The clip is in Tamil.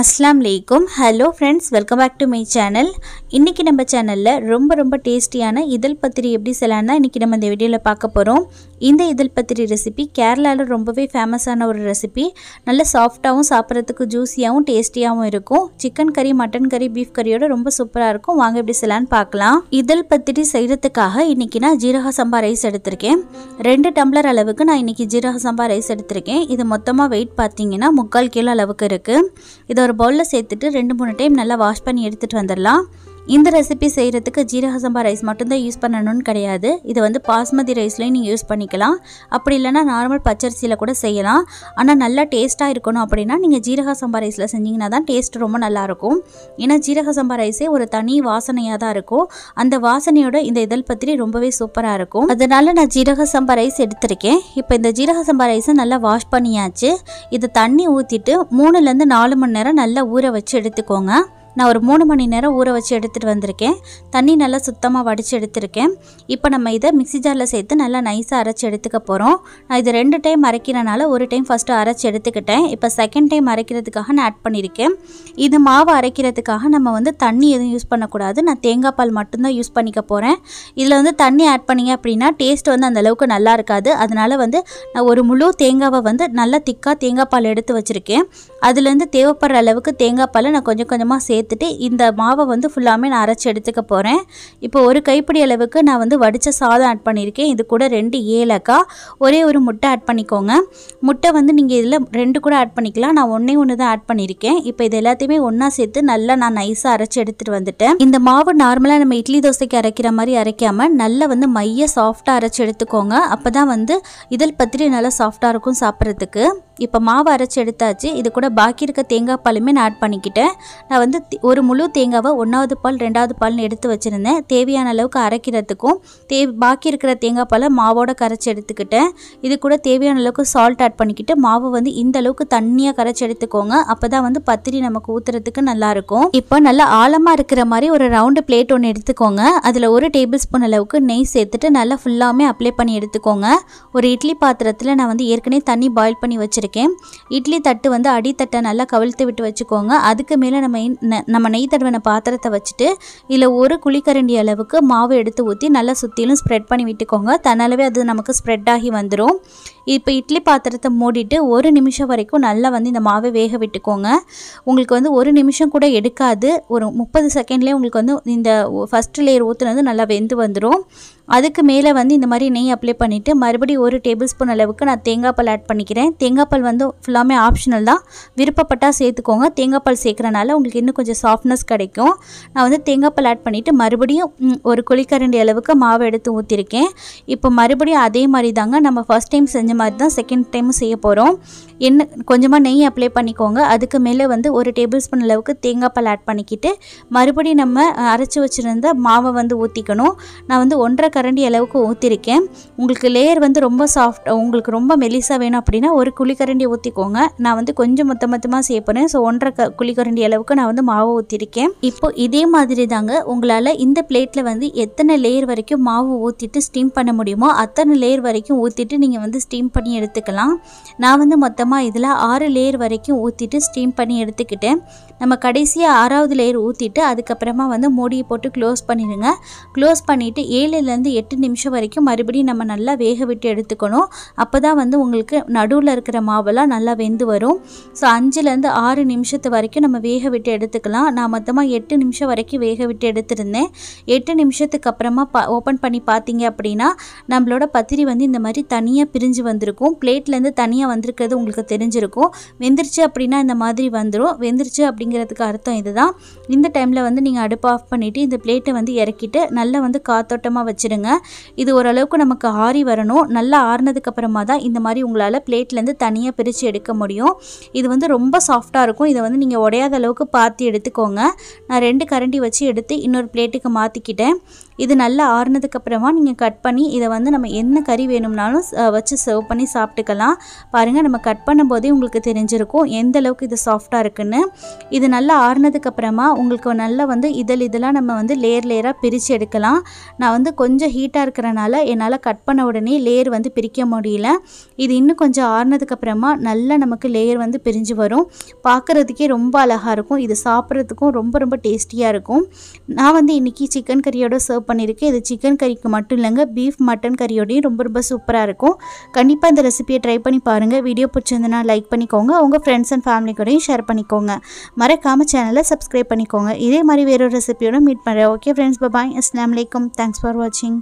அஸ்லாம் வலைக்கும் hello friends welcome back to my channel இன்றைக்கி நம்ம சேனலில் ரொம்ப ரொம்ப டேஸ்டியான இதழ் பத்திரி எப்படி செய்யலான்னா தான் இன்றைக்கி நம்ம இந்த வீடியோவில் பார்க்க போகிறோம் இந்த இதழ் பத்திரி ரெசிபி கேரளாவில் ரொம்பவே ஃபேமஸான ஒரு ரெசிபி நல்ல சாஃப்டாகவும் சாப்பிட்றதுக்கு ஜூஸியாகவும் டேஸ்டியாகவும் இருக்கும் சிக்கன் கறி மட்டன் கறி பீஃப் கறியோட ரொம்ப சூப்பராக இருக்கும் வாங்க எப்படி செய்யலான்னு பார்க்கலாம் இதழ் பத்திரி செய்கிறதுக்காக இன்றைக்கி நான் ஜீரக சம்பா ரைஸ் எடுத்திருக்கேன் ரெண்டு டம்ளர் அளவுக்கு நான் இன்றைக்கி ஜீரக சம்பா ரைஸ் எடுத்திருக்கேன் இது மொத்தமாக வெயிட் பார்த்தீங்கன்னா முக்கால் கிலோ அளவுக்கு இருக்குது ஒரு பவுலில் சேர்த்துட்டு ரெண்டு மூணு டைம் நல்லா வாஷ் பண்ணி எடுத்துகிட்டு வந்துடலாம் இந்த ரெசிபி செய்கிறதுக்கு ஜீரக சம்பா ரைஸ் மட்டும்தான் யூஸ் பண்ணணும்னு கிடையாது இது வந்து பாஸ்மதி ரைஸ்லேயும் நீங்கள் யூஸ் பண்ணிக்கலாம் அப்படி இல்லைனா நார்மல் பச்சரிசியில் கூட செய்யலாம் ஆனால் நல்லா டேஸ்ட்டாக இருக்கணும் அப்படின்னா நீங்கள் ஜீரக சம்பா ரைஸில் செஞ்சிங்கன்னா தான் டேஸ்ட் ரொம்ப நல்லாயிருக்கும் ஏன்னா ஜீரக சம்பா ரைஸே ஒரு தனி வாசனையாக தான் இருக்கும் அந்த வாசனையோட இந்த இதழ் பத்திரி ரொம்பவே சூப்பராக இருக்கும் அதனால் நான் ஜீரக சம்பா ரைஸ் எடுத்திருக்கேன் இப்போ இந்த ஜீரக சம்பா ரைஸை நல்லா வாஷ் பண்ணியாச்சு இது தண்ணி ஊற்றிட்டு மூணுலேருந்து நாலு மணி நேரம் நல்லா ஊற வச்சு எடுத்துக்கோங்க நான் ஒரு மூணு மணி நேரம் ஊற வச்சு எடுத்துகிட்டு வந்திருக்கேன் தண்ணி நல்லா சுத்தமாக வடித்து எடுத்திருக்கேன் இப்போ நம்ம இதை மிக்சி ஜாரில் சேர்த்து நல்லா நைஸாக அரைச்சி எடுத்துக்க போகிறோம் நான் இது ரெண்டு டைம் அரைக்கிறனால ஒரு டைம் ஃபஸ்ட்டு அரைச்சி எடுத்துக்கிட்டேன் இப்போ செகண்ட் டைம் அரைக்கிறதுக்காக நான் ஆட் பண்ணியிருக்கேன் இது மாவு அரைக்கிறதுக்காக நம்ம வந்து தண்ணி எதுவும் யூஸ் பண்ணக்கூடாது நான் தேங்காய் பால் மட்டும்தான் யூஸ் பண்ணிக்க போகிறேன் இதில் வந்து தண்ணி ஆட் பண்ணிங்க அப்படின்னா டேஸ்ட் வந்து அந்தளவுக்கு நல்லா இருக்காது அதனால் வந்து நான் ஒரு முழு தேங்காவை வந்து நல்லா திக்காக தேங்காய் பால் எடுத்து வச்சுருக்கேன் அதுலேருந்து தேவைப்படுற அளவுக்கு தேங்காய் பாலை நான் கொஞ்சம் கொஞ்சமாக சேர்த்து சேர்த்துட்டு இந்த மாவை வந்து ஃபுல்லாமே நான் அரைச்சி எடுத்துக்க போகிறேன் இப்போ ஒரு கைப்பிடி அளவுக்கு நான் வந்து வடித்த சாதம் ஆட் பண்ணியிருக்கேன் இது கூட ரெண்டு ஏலக்காய் ஒரே ஒரு முட்டை ஆட் பண்ணிக்கோங்க முட்டை வந்து நீங்கள் இதில் ரெண்டு கூட ஆட் பண்ணிக்கலாம் நான் ஒன்றே ஒன்று தான் ஆட் பண்ணியிருக்கேன் இப்போ இது எல்லாத்தையுமே ஒன்றா சேர்த்து நல்லா நான் நைஸாக அரைச்சி எடுத்துகிட்டு வந்துட்டேன் இந்த மாவு நார்மலாக நம்ம இட்லி தோசைக்கு அரைக்கிற மாதிரி அரைக்காமல் நல்லா வந்து மைய சாஃப்டாக அரைச்சி எடுத்துக்கோங்க அப்போ தான் வந்து இதழ் பத்திரி நல்லா சாஃப்டாக இருக்கும் சாப்பிட்றதுக்கு இப்போ மாவு அரைச்சி எடுத்தாச்சு இது கூட பாக்கி இருக்க தேங்காய் பாலுமே நான் ஆட் பண்ணிக்கிட்டேன் நான் வந்து ஒரு முழு தேங்காவை ஒன்றாவது பால் ரெண்டாவது பால்னு எடுத்து வச்சுருந்தேன் தேவையான அளவுக்கு அரைக்கிறதுக்கும் தே பாக்கி இருக்கிற தேங்காய் பாலை மாவோட கரைச்சி எடுத்துக்கிட்டேன் இது கூட தேவையான அளவுக்கு சால்ட் ஆட் பண்ணிக்கிட்டு மாவு வந்து இந்த அளவுக்கு தண்ணியாக கரைச்சி எடுத்துக்கோங்க அப்போ தான் வந்து பத்திரி நமக்கு ஊற்றுறதுக்கு நல்லாயிருக்கும் இப்போ நல்லா ஆழமாக இருக்கிற மாதிரி ஒரு ரவுண்டு பிளேட் ஒன்று எடுத்துக்கோங்க அதில் ஒரு டேபிள் ஸ்பூன் அளவுக்கு நெய் சேர்த்துட்டு நல்லா ஃபுல்லாமே அப்ளை பண்ணி எடுத்துக்கோங்க ஒரு இட்லி பாத்திரத்தில் நான் வந்து ஏற்கனவே தண்ணி பாயில் பண்ணி வச்சுருக்கேன் இட்லி தட்டு வந்து அடித்தட்டை நல்லா கவிழ்த்து விட்டு வச்சுக்கோங்க அதுக்கு மேலே நம்ம நம்ம நெய் தடவின பாத்திரத்தை வச்சுட்டு இல்லை ஒரு குழிக்கரண்டி அளவுக்கு மாவு எடுத்து ஊற்றி நல்லா சுற்றிலும் ஸ்ப்ரெட் பண்ணி விட்டுக்கோங்க தன்னாலவே அது நமக்கு ஸ்ப்ரெட் ஆகி வந்துடும் இப்போ இட்லி பாத்திரத்தை மூடிட்டு ஒரு நிமிஷம் வரைக்கும் நல்லா வந்து இந்த மாவை வேக விட்டுக்கோங்க உங்களுக்கு வந்து ஒரு நிமிஷம் கூட எடுக்காது ஒரு முப்பது செகண்ட்லேயே உங்களுக்கு வந்து இந்த ஃபஸ்ட் லேயர் ஊற்றுனது நல்லா வெந்து வந்துடும் அதுக்கு மேலே வந்து இந்த மாதிரி நெய் அப்ளை பண்ணிவிட்டு மறுபடியும் ஒரு டேபிள் ஸ்பூன் அளவுக்கு நான் தேங்காய் பால் ஆட் பண்ணிக்கிறேன் தேங்காய் பால் வந்து ஃபுல்லாமே ஆப்ஷனல் தான் விருப்பப்பட்டால் சேர்த்துக்கோங்க தேங்காய் பால் சேர்க்குறனால உங்களுக்கு இன்னும் கொஞ்சம் சாஃப்ட்னஸ் கிடைக்கும் நான் வந்து தேங்காய் பால் ஆட் பண்ணிவிட்டு மறுபடியும் ஒரு குழிக்கரண்டி அளவுக்கு மாவை எடுத்து ஊற்றிருக்கேன் இப்போ மறுபடியும் அதே மாதிரி தாங்க நம்ம ஃபஸ்ட் டைம் செஞ்ச இந்த மாதிரி தான் செகண்ட் டைமும் செய்ய போகிறோம் என்ன கொஞ்சமாக நெய் அப்ளை பண்ணிக்கோங்க அதுக்கு மேலே வந்து ஒரு டேபிள் ஸ்பூன் அளவுக்கு தேங்காய் பால் ஆட் பண்ணிக்கிட்டு மறுபடியும் நம்ம அரைச்சி வச்சுருந்த மாவை வந்து ஊற்றிக்கணும் நான் வந்து ஒன்றரை கரண்டி அளவுக்கு ஊற்றிருக்கேன் உங்களுக்கு லேயர் வந்து ரொம்ப சாஃப்ட் உங்களுக்கு ரொம்ப மெலிசாக வேணும் அப்படின்னா ஒரு குழிக்கரண்டி ஊற்றிக்கோங்க நான் வந்து கொஞ்சம் மொத்த மொத்தமாக சேர்ப்பேன் ஸோ ஒன்றரை க குழிக்கரண்டி அளவுக்கு நான் வந்து மாவு ஊற்றிருக்கேன் இப்போது இதே மாதிரி தாங்க உங்களால் இந்த பிளேட்டில் வந்து எத்தனை லேயர் வரைக்கும் மாவு ஊற்றிட்டு ஸ்டீம் பண்ண முடியுமோ அத்தனை லேயர் வரைக்கும் ஊற்றிட்டு நீங்கள் வந்து ஸ்டீம் பண்ணி எடுத்துக்கலாம் நான் வந்து மொத்தமாக அப்புறமா இதில் ஆறு லேயர் வரைக்கும் ஊற்றிட்டு ஸ்டீம் பண்ணி எடுத்துக்கிட்டு நம்ம கடைசியாக ஆறாவது லேயர் ஊற்றிட்டு அதுக்கப்புறமா வந்து மூடியை போட்டு க்ளோஸ் பண்ணிடுங்க க்ளோஸ் பண்ணிவிட்டு ஏழுலேருந்து எட்டு நிமிஷம் வரைக்கும் மறுபடியும் நம்ம நல்லா வேக விட்டு எடுத்துக்கணும் அப்போ தான் வந்து உங்களுக்கு நடுவில் இருக்கிற மாவெல்லாம் நல்லா வெந்து வரும் ஸோ அஞ்சுலேருந்து ஆறு நிமிஷத்து வரைக்கும் நம்ம வேக விட்டு எடுத்துக்கலாம் நான் மொத்தமாக எட்டு நிமிஷம் வரைக்கும் வேக விட்டு எடுத்துருந்தேன் எட்டு நிமிஷத்துக்கு அப்புறமா ஓப்பன் பண்ணி பார்த்தீங்க அப்படின்னா நம்மளோட பத்திரி வந்து இந்த மாதிரி தனியாக பிரிஞ்சு வந்திருக்கும் பிளேட்லேருந்து தனியாக வந்திருக்கிறது உங்களுக்கு உங்களுக்கு தெரிஞ்சிருக்கும் வெந்துருச்சு அப்படின்னா இந்த மாதிரி வந்துடும் வெந்துருச்சு அப்படிங்கிறதுக்கு அர்த்தம் இதுதான் இந்த டைமில் வந்து நீங்கள் அடுப்பு ஆஃப் பண்ணிவிட்டு இந்த பிளேட்டை வந்து இறக்கிட்டு நல்லா வந்து காத்தோட்டமாக வச்சுருங்க இது ஓரளவுக்கு நமக்கு ஆறி வரணும் நல்லா ஆறினதுக்கப்புறமா தான் இந்த மாதிரி உங்களால் பிளேட்லேருந்து தனியாக பிரித்து எடுக்க முடியும் இது வந்து ரொம்ப சாஃப்டாக இருக்கும் இதை வந்து நீங்கள் உடையாத அளவுக்கு பார்த்து எடுத்துக்கோங்க நான் ரெண்டு கரண்டி வச்சு எடுத்து இன்னொரு பிளேட்டுக்கு மாற்றிக்கிட்டேன் இது நல்லா ஆறுனதுக்கப்புறமா நீங்கள் கட் பண்ணி இதை வந்து நம்ம என்ன கறி வேணும்னாலும் வச்சு சர்வ் பண்ணி சாப்பிட்டுக்கலாம் பாருங்கள் நம்ம கட் கட் பண்ணும்போதே உங்களுக்கு தெரிஞ்சிருக்கும் எந்த அளவுக்கு இது சாஃப்டாக இருக்குன்னு இது நல்லா ஆறுனதுக்கப்புறமா உங்களுக்கு நல்லா வந்து இதழ் இதெல்லாம் நம்ம வந்து லேயர் லேயராக பிரித்து எடுக்கலாம் நான் வந்து கொஞ்சம் ஹீட்டாக இருக்கிறனால என்னால் கட் பண்ண உடனே லேயர் வந்து பிரிக்க முடியல இது இன்னும் கொஞ்சம் ஆறுனதுக்கப்புறமா நல்லா நமக்கு லேயர் வந்து பிரிஞ்சு வரும் பார்க்குறதுக்கே ரொம்ப அழகாக இருக்கும் இது சாப்பிட்றதுக்கும் ரொம்ப ரொம்ப டேஸ்டியாக இருக்கும் நான் வந்து இன்றைக்கி சிக்கன் கறியோட சர்வ் பண்ணியிருக்கேன் இது சிக்கன் கறிக்கு மட்டும் இல்லைங்க பீஃப் மட்டன் கறியோடையும் ரொம்ப ரொம்ப சூப்பராக இருக்கும் கண்டிப்பாக இந்த ரெசிபியை ட்ரை பண்ணி பாருங்கள் வீடியோ பிடிச்சி பிடிச்சிருந்துன்னா லைக் பண்ணிக்கோங்க உங்கள் ஃப்ரெண்ட்ஸ் அண்ட் ஃபேமிலி கூடையும் ஷேர் பண்ணிக்கோங்க மறக்காமல் சேனலை சப்ஸ்கிரைப் பண்ணிக்கோங்க இதே மாதிரி வேறொரு ரெசிபியோட மீட் பண்ணுறேன் ஓகே ஃப்ரெண்ட்ஸ் பபாய் அஸ்லாம் வலைக்கம் தேங்க்ஸ் ஃபார் வாட்சிங்